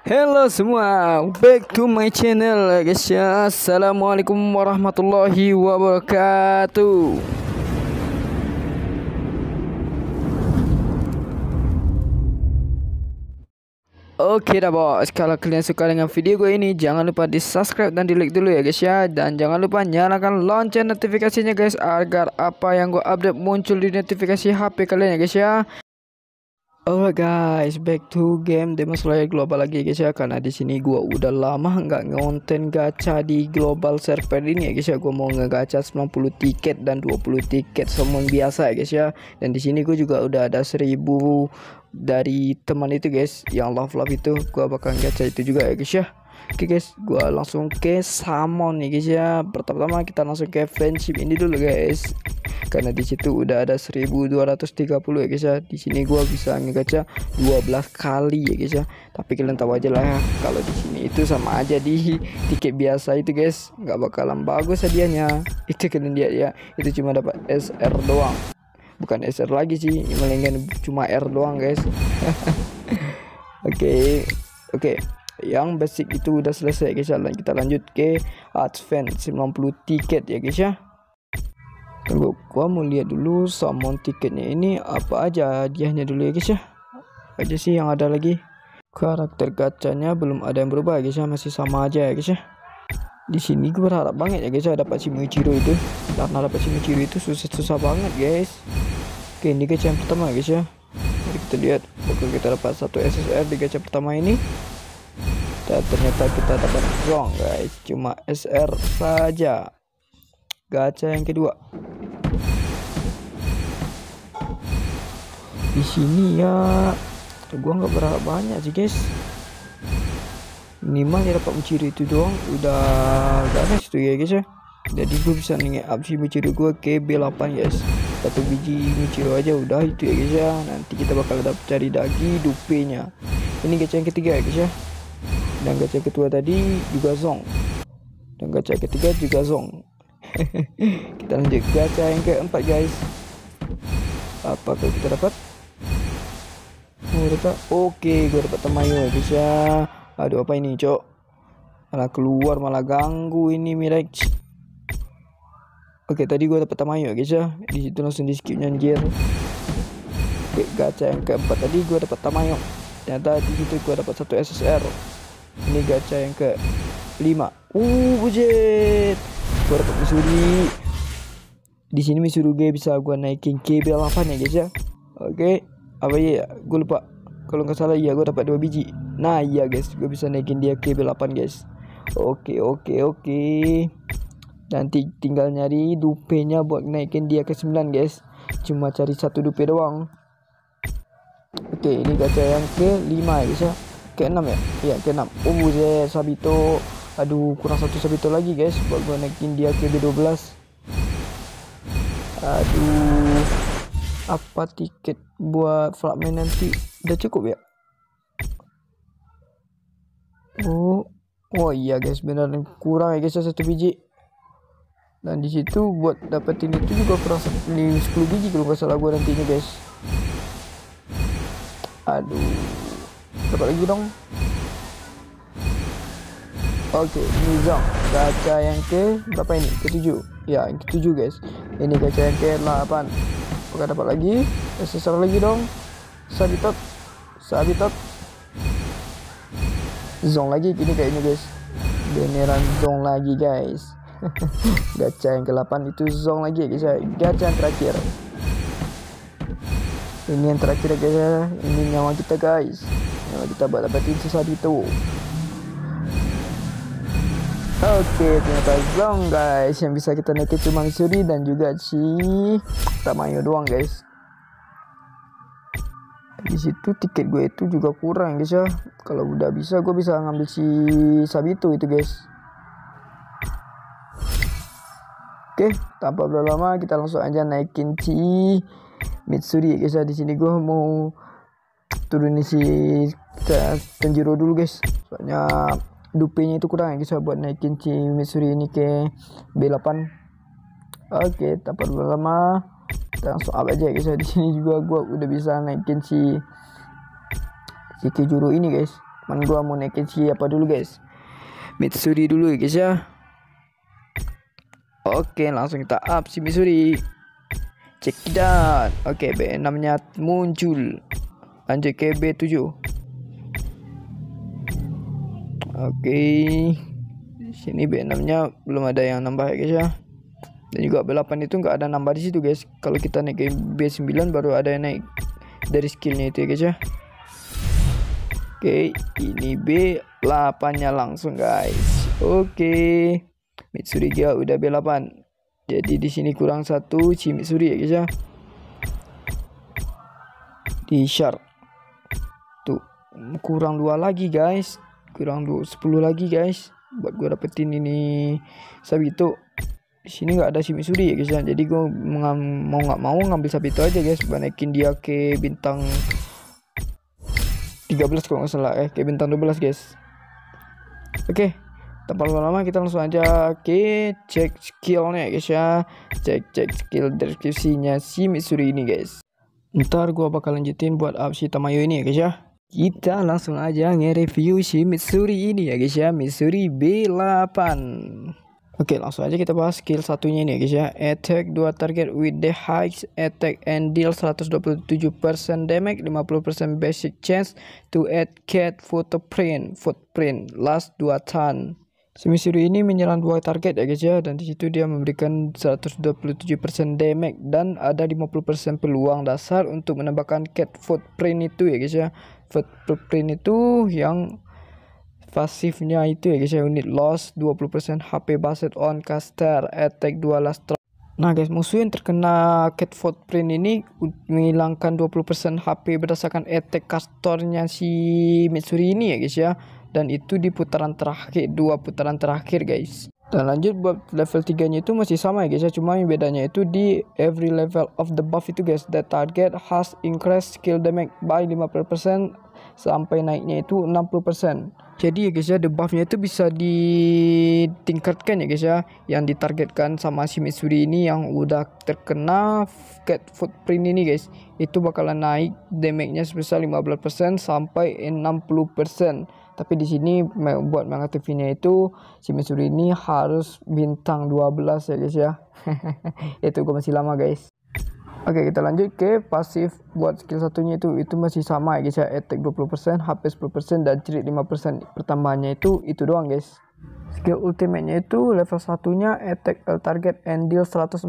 Halo semua, back to my channel guys ya Assalamualaikum warahmatullahi wabarakatuh Oke dah bos, kalau kalian suka dengan video gue ini Jangan lupa di subscribe dan di like dulu ya guys ya Dan jangan lupa nyalakan lonceng notifikasinya guys Agar apa yang gue update muncul di notifikasi HP kalian ya guys ya Alright guys, back to game Demon Slayer Global lagi guys ya karena di sini gua udah lama nggak ngonten gacha di global server ini ya guys ya. Gue mau ngegacha 90 tiket dan 20 tiket semua biasa ya guys ya. Dan di sini gua juga udah ada 1000 dari teman itu guys yang love love itu gue bakal gacha itu juga ya guys ya. Oke okay guys, gue langsung ke summon nih ya, guys ya. Pertama-tama kita langsung ke friendship ini dulu guys karena di situ udah ada 1230 ya guys ya di sini gua bisa ngekaca 12 kali ya guys ya tapi kalian tahu aja lah ya kalau di sini itu sama aja di tiket biasa itu guys nggak bakalan bagus hadiahnya itu kalian lihat ya itu cuma dapat SR doang bukan SR lagi sih melainkan cuma R doang guys oke oke yang basic itu udah selesai guys ya kita lanjut ke advance 90 tiket ya guys ya Tunggu gua mau lihat dulu summon tiketnya ini apa aja hadiahnya dulu ya guys ya. aja sih yang ada lagi? Karakter gacanya belum ada yang berubah ya guys ya, masih sama aja ya guys ya. Di sini gue berharap banget ya guys ya dapat si Michiro itu. Karena dapat si Michiro itu susah-susah banget guys. Oke, ini guys yang pertama ya, guys ya. Mari kita lihat apakah kita dapat satu SSR di gacha pertama ini ternyata kita dapat wrong guys cuma SR saja gacha yang kedua di sini ya gua nggak berapa banyak sih guys minimal ya dapat menciri itu doang udah gak ada tuh ya guys ya jadi gue bisa up opsi menciri gue b 8 guys satu biji menciri aja udah itu ya guys ya nanti kita bakal dapat cari daging dupenya ini gacha yang ketiga ya guys ya dan gacha ketua tadi juga zong dan gacha ketiga juga zong kita lanjut gacha yang keempat guys apa tuh kita dapat oh, kita oke gue dapat tamayo guys ya aduh apa ini cok malah keluar malah ganggu ini mirage oke tadi gue dapat tamayo guys ya di situ langsung di skip anjir oke gacha yang keempat tadi gue dapat temayu ternyata di situ gue dapat satu SSR ini gacha yang ke lima uh budget gue dapat Missouri di sini Missouri gue bisa gue naikin KB8 ya guys ya oke okay. apa ya gue lupa kalau nggak salah ya gue dapat dua biji nah iya guys gue bisa naikin dia KB8 guys oke okay, oke okay, oke okay. nanti tinggal nyari dupenya buat naikin dia ke 9 guys cuma cari satu dupe doang oke okay, ini gacha yang ke 5 ya guys ya ke 6 ya iya ke 6 oh uh, yes Sabito aduh kurang satu sabito lagi guys buat gue naikin dia ke B12 aduh apa tiket buat flatman nanti udah cukup ya oh oh iya guys benar kurang ya guys ya, satu biji dan disitu buat dapetin itu juga kurang ini 10 biji kalau nggak salah gue nantinya guys aduh dapat lagi dong Oke, okay, Nizam. Gacha yang ke berapa ini? ke tujuh. Ya, yang tujuh guys. Ini gacha yang ke delapan. Apakah dapat lagi? Sesar lagi dong. Sabitot. Sabitot. Zong lagi ini kayaknya guys. Beneran zong lagi guys. gacha yang ke-8 itu zong lagi guys Gacha yang terakhir. Ini yang terakhir guys Ini nyawa kita guys. Nyawa kita buat dapetin sisa itu. Oke, ternyata zong guys. Yang bisa kita naikin cuma Suri dan juga si Tamayo doang guys. Di situ tiket gue itu juga kurang guys ya. Kalau udah bisa gue bisa ngambil si Sabito itu guys. Oke, tanpa berlama lama kita langsung aja naikin si Mitsuri guys ya. Di sini gue mau turunin si Tenjiro dulu guys. Soalnya dupenya itu kurang ya guys buat naikin si Missouri ini ke B8 oke perlu lama langsung up aja ya, guys di sini juga gua udah bisa naikin si si Kijuru ini guys cuman gua mau naikin si apa dulu guys Mitsuri dulu ya guys ya Oke langsung kita up si Missouri Check it out Oke B6 nya muncul Lanjut ke B7 Oke. Okay. sini B6-nya belum ada yang nambah ya guys ya. Dan juga B8 itu nggak ada nambah di situ guys. Kalau kita naik B9 baru ada yang naik dari skillnya itu ya guys ya. Oke, ini B8-nya langsung guys. Oke. Okay. Mitsuriga udah B8. Jadi di sini kurang satu si Mitsuri ya guys ya. Di shark. Tuh, kurang dua lagi guys kurang tuh 10 lagi guys buat gue dapetin ini Sabito di sini nggak ada si ya guys ya jadi gue mau nggak mau ngambil itu aja guys banyakin dia ke bintang 13 kalau nggak salah eh ke bintang 12 guys oke okay. tanpa lama-lama kita langsung aja ke cek skillnya guys ya cek cek skill deskripsinya si ini guys ntar gue bakal lanjutin buat absi Tamayo ini ya guys ya kita langsung aja nge-review si Mitsuri ini ya guys ya Mitsuri B8 Oke langsung aja kita bahas skill satunya ini ya guys ya Attack 2 target with the high attack and deal 127% damage 50% basic chance to add cat footprint footprint last 2 turn Semisuri ini menyerang dua target ya guys ya dan disitu dia memberikan 127% damage dan ada 50% peluang dasar untuk menambahkan cat footprint itu ya guys ya footprint itu yang pasifnya itu ya guys ya unit loss 20% HP based on caster attack 2 last strike Nah guys musuh yang terkena cat footprint ini menghilangkan 20% HP berdasarkan attack casternya si Mitsuri ini ya guys ya dan itu di putaran terakhir dua putaran terakhir guys. Dan lanjut buat level 3 nya itu masih sama ya guys ya Cuma yang bedanya itu di every level of the buff itu guys The target has increased skill damage by 50% Sampai naiknya itu 60% Jadi ya guys ya the buffnya itu bisa ditingkatkan ya guys ya Yang ditargetkan sama si Mitsuri ini yang udah terkena cat footprint ini guys Itu bakalan naik damage nya sebesar 15% sampai 60% tapi di sini buat mengaktifinya itu si Missouri ini harus bintang 12 ya guys ya. itu gue masih lama guys. Oke kita lanjut ke pasif buat skill satunya itu itu masih sama ya guys ya attack 20% HP 10% dan cerit 5% pertambahannya itu itu doang guys Skill ultimate-nya itu level satunya attack L target and deal 104%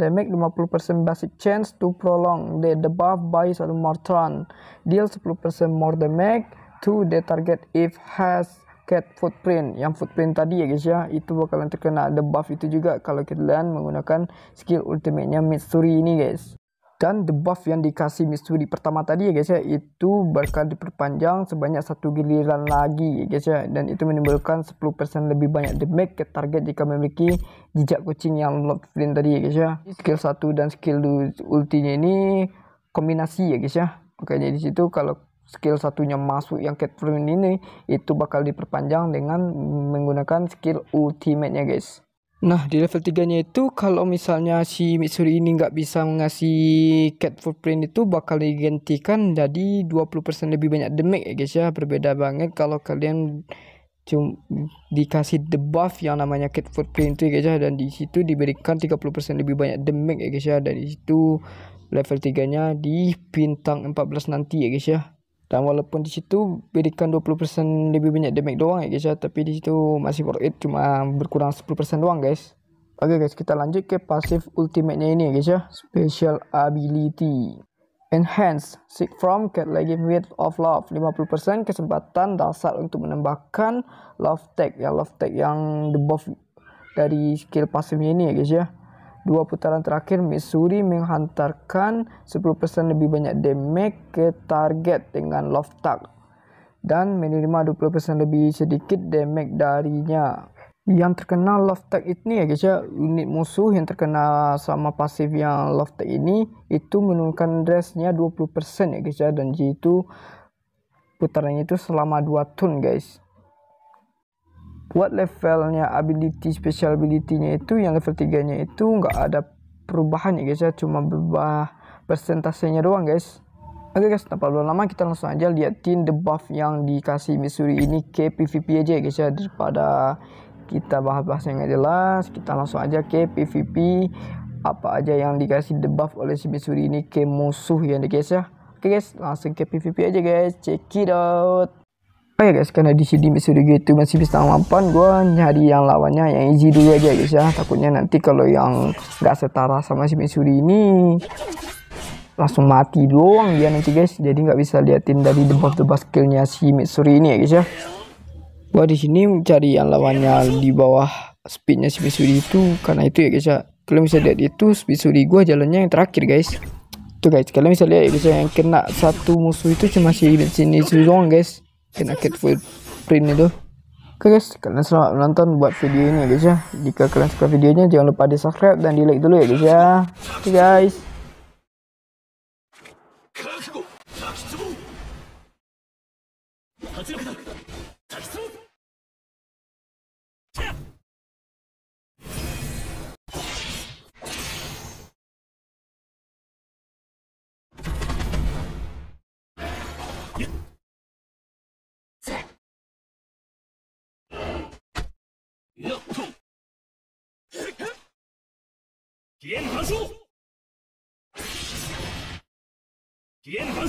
damage, 50% basic chance to prolong the debuff by 1 more turn. Deal 10% more damage, to the target if has cat footprint yang footprint tadi ya guys ya itu bakalan terkena the buff itu juga kalau kalian menggunakan skill ultimate nya Mitsuri ini guys dan the buff yang dikasih Mitsuri pertama tadi ya guys ya itu bakal diperpanjang sebanyak satu giliran lagi ya guys ya dan itu menimbulkan 10% lebih banyak damage ke target jika memiliki jejak kucing yang lock print tadi ya guys ya skill 1 dan skill ultinya ini kombinasi ya guys ya makanya di situ kalau skill satunya masuk yang Cat Catherine ini itu bakal diperpanjang dengan menggunakan skill ultimate-nya guys. Nah di level 3 nya itu kalau misalnya si Mitsuri ini nggak bisa ngasih cat footprint itu bakal digantikan jadi 20% lebih banyak damage ya guys ya berbeda banget kalau kalian cuma dikasih debuff yang namanya cat footprint itu ya guys ya dan di situ diberikan 30% lebih banyak damage ya guys ya dan di situ level 3 nya di bintang 14 nanti ya guys ya dan walaupun di situ berikan 20% lebih banyak damage doang ya guys ya, tapi di situ masih worth it cuma berkurang 10% doang guys. Oke okay guys, kita lanjut ke pasif ultimate-nya ini ya guys ya, special ability. Enhance, seek from get lagi width of love, 50% kesempatan dasar untuk menembakkan love tag ya, love tag yang debuff dari skill pasifnya ini ya guys ya. Dua putaran terakhir Missouri menghantarkan 10% lebih banyak damage ke target dengan Love Tag dan menerima 20% lebih sedikit damage darinya. Yang terkenal terkena Tag ini ya guys ya, unit musuh yang terkena sama pasif yang Love Tag ini itu menurunkan dressnya 20% ya guys ya dan jitu itu putarannya itu selama 2 turn guys buat levelnya ability special ability-nya itu yang level 3-nya itu nggak ada perubahan ya guys ya cuma berubah persentasenya doang guys Oke okay guys, tanpa lama kita langsung aja liatin debuff yang dikasih Missouri ini ke PvP aja ya guys ya daripada kita bahas-bahas yang jelas kita langsung aja ke PvP apa aja yang dikasih debuff oleh si Missouri ini ke musuh ya guys ya Oke okay guys, langsung ke PvP aja guys, check it out Oke ya guys, karena di sini episode gitu masih bisa mampan, gua nyari yang lawannya yang easy dulu aja guys ya. Takutnya nanti kalau yang nggak setara sama si Missouri ini langsung mati doang dia nanti guys. Jadi nggak bisa liatin dari debuff-debuff skillnya si Missouri ini ya guys ya. Gua di sini mencari yang lawannya di bawah speednya si Missouri itu karena itu ya guys ya. kalau bisa lihat itu Mitsuri gua jalannya yang terakhir guys. Tuh guys, kalian bisa lihat ya guys ya. yang kena satu musuh itu cuma si Missouri doang guys Kinakit full print itu Oke guys, kalian selamat menonton buat video ini guys ya. Jika kalian suka videonya jangan lupa di subscribe dan di like dulu ya guys ya. Oke guys. やっと起源反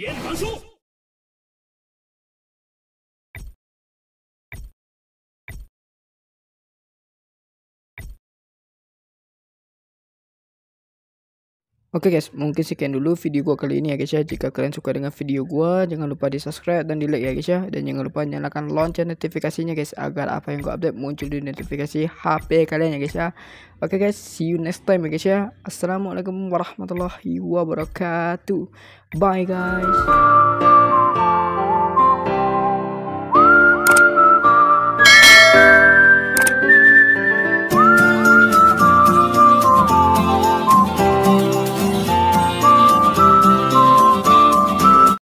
天堂书。Oke okay guys, mungkin sekian dulu video gua kali ini ya guys ya. Jika kalian suka dengan video gua, jangan lupa di subscribe dan di like ya guys ya. Dan jangan lupa nyalakan lonceng notifikasinya guys agar apa yang gua update muncul di notifikasi HP kalian ya guys ya. Oke okay guys, see you next time ya guys ya. Assalamualaikum warahmatullahi wabarakatuh. Bye guys.